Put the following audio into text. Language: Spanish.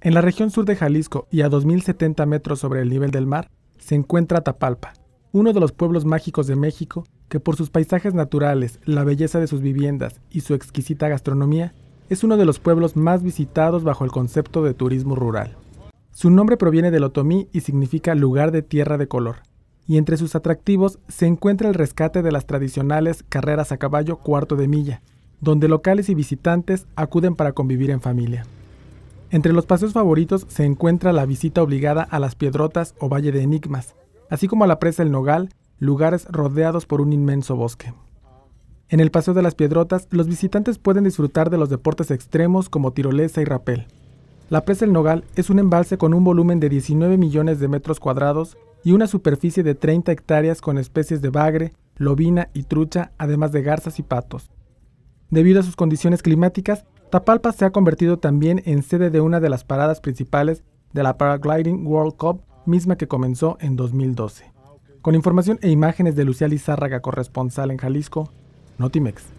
En la región sur de Jalisco y a 2070 metros sobre el nivel del mar se encuentra Tapalpa, uno de los pueblos mágicos de México que por sus paisajes naturales, la belleza de sus viviendas y su exquisita gastronomía, es uno de los pueblos más visitados bajo el concepto de turismo rural. Su nombre proviene del otomí y significa lugar de tierra de color, y entre sus atractivos se encuentra el rescate de las tradicionales carreras a caballo cuarto de milla, donde locales y visitantes acuden para convivir en familia. Entre los paseos favoritos se encuentra la visita obligada a las Piedrotas o Valle de Enigmas, así como a la presa del Nogal, lugares rodeados por un inmenso bosque. En el Paseo de las Piedrotas, los visitantes pueden disfrutar de los deportes extremos como tirolesa y rapel. La presa El Nogal es un embalse con un volumen de 19 millones de metros cuadrados y una superficie de 30 hectáreas con especies de bagre, lobina y trucha, además de garzas y patos. Debido a sus condiciones climáticas, Tapalpa se ha convertido también en sede de una de las paradas principales de la Paragliding World Cup, misma que comenzó en 2012. Con información e imágenes de Lucía Lizárraga, corresponsal en Jalisco, Notimex.